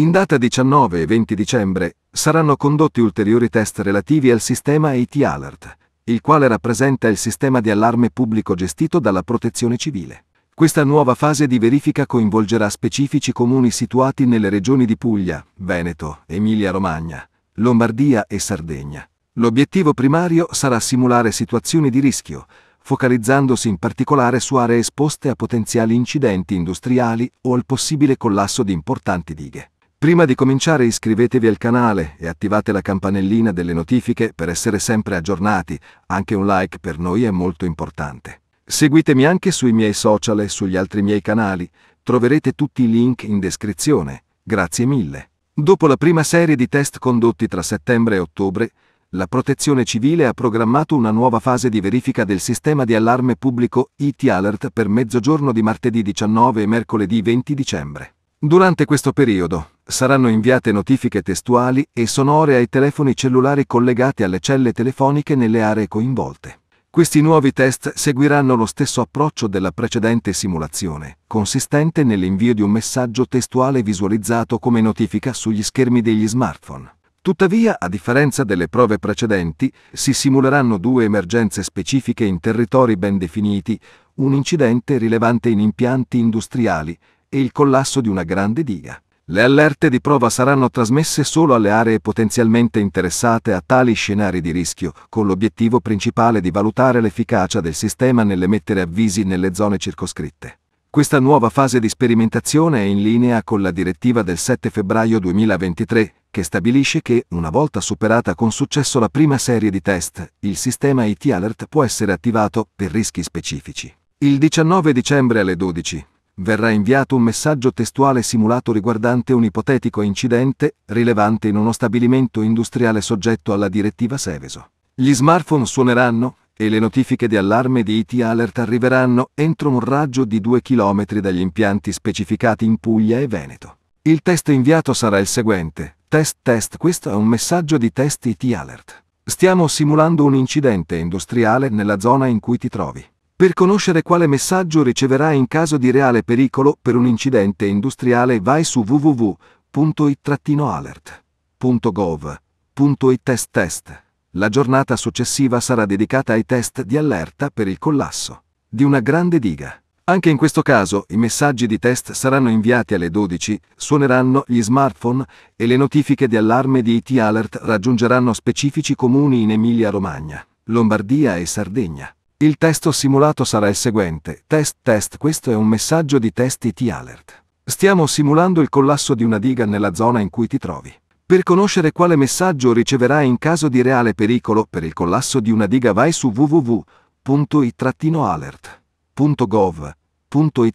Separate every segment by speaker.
Speaker 1: In data 19 e 20 dicembre saranno condotti ulteriori test relativi al sistema AT-Alert, il quale rappresenta il sistema di allarme pubblico gestito dalla Protezione Civile. Questa nuova fase di verifica coinvolgerà specifici comuni situati nelle regioni di Puglia, Veneto, Emilia-Romagna, Lombardia e Sardegna. L'obiettivo primario sarà simulare situazioni di rischio, focalizzandosi in particolare su aree esposte a potenziali incidenti industriali o al possibile collasso di importanti dighe. Prima di cominciare iscrivetevi al canale e attivate la campanellina delle notifiche per essere sempre aggiornati, anche un like per noi è molto importante. Seguitemi anche sui miei social e sugli altri miei canali, troverete tutti i link in descrizione. Grazie mille. Dopo la prima serie di test condotti tra settembre e ottobre, la Protezione Civile ha programmato una nuova fase di verifica del sistema di allarme pubblico IT Alert per mezzogiorno di martedì 19 e mercoledì 20 dicembre. Durante questo periodo saranno inviate notifiche testuali e sonore ai telefoni cellulari collegati alle celle telefoniche nelle aree coinvolte. Questi nuovi test seguiranno lo stesso approccio della precedente simulazione, consistente nell'invio di un messaggio testuale visualizzato come notifica sugli schermi degli smartphone. Tuttavia, a differenza delle prove precedenti, si simuleranno due emergenze specifiche in territori ben definiti, un incidente rilevante in impianti industriali e il collasso di una grande diga. Le allerte di prova saranno trasmesse solo alle aree potenzialmente interessate a tali scenari di rischio, con l'obiettivo principale di valutare l'efficacia del sistema nell'emettere avvisi nelle zone circoscritte. Questa nuova fase di sperimentazione è in linea con la direttiva del 7 febbraio 2023, che stabilisce che, una volta superata con successo la prima serie di test, il sistema IT Alert può essere attivato per rischi specifici. Il 19 dicembre alle 12 verrà inviato un messaggio testuale simulato riguardante un ipotetico incidente rilevante in uno stabilimento industriale soggetto alla direttiva Seveso. Gli smartphone suoneranno e le notifiche di allarme di IT Alert arriveranno entro un raggio di 2 km dagli impianti specificati in Puglia e Veneto. Il test inviato sarà il seguente. Test test questo è un messaggio di test IT Alert. Stiamo simulando un incidente industriale nella zona in cui ti trovi per conoscere quale messaggio riceverà in caso di reale pericolo per un incidente industriale vai su www.it-alert.gov.it test. La giornata successiva sarà dedicata ai test di allerta per il collasso di una grande diga. Anche in questo caso i messaggi di test saranno inviati alle 12, suoneranno gli smartphone e le notifiche di allarme di IT Alert raggiungeranno specifici comuni in Emilia-Romagna, Lombardia e Sardegna. Il testo simulato sarà il seguente. Test, test, questo è un messaggio di test IT alert. Stiamo simulando il collasso di una diga nella zona in cui ti trovi. Per conoscere quale messaggio riceverai in caso di reale pericolo per il collasso di una diga vai su wwwit alertgovit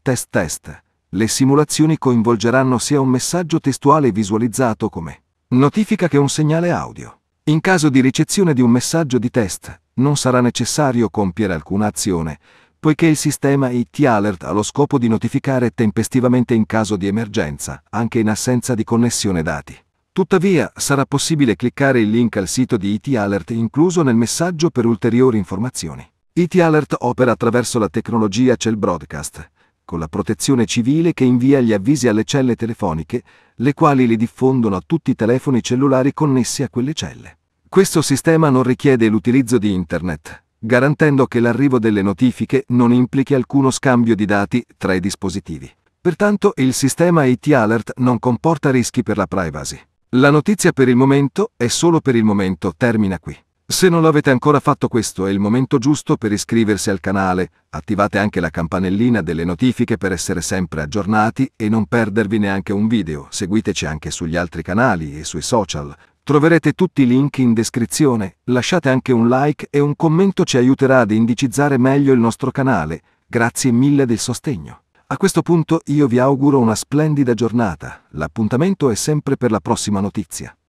Speaker 1: test test. Le simulazioni coinvolgeranno sia un messaggio testuale visualizzato come notifica che un segnale audio. In caso di ricezione di un messaggio di test, non sarà necessario compiere alcuna azione, poiché il sistema IT Alert ha lo scopo di notificare tempestivamente in caso di emergenza, anche in assenza di connessione dati. Tuttavia, sarà possibile cliccare il link al sito di IT Alert incluso nel messaggio per ulteriori informazioni. IT Alert opera attraverso la tecnologia Cell Broadcast, con la protezione civile che invia gli avvisi alle celle telefoniche, le quali li diffondono a tutti i telefoni cellulari connessi a quelle celle. Questo sistema non richiede l'utilizzo di Internet, garantendo che l'arrivo delle notifiche non implichi alcuno scambio di dati tra i dispositivi. Pertanto il sistema IT Alert non comporta rischi per la privacy. La notizia per il momento è solo per il momento termina qui. Se non l'avete ancora fatto questo è il momento giusto per iscriversi al canale, attivate anche la campanellina delle notifiche per essere sempre aggiornati e non perdervi neanche un video, seguiteci anche sugli altri canali e sui social. Troverete tutti i link in descrizione, lasciate anche un like e un commento ci aiuterà ad indicizzare meglio il nostro canale, grazie mille del sostegno. A questo punto io vi auguro una splendida giornata, l'appuntamento è sempre per la prossima notizia.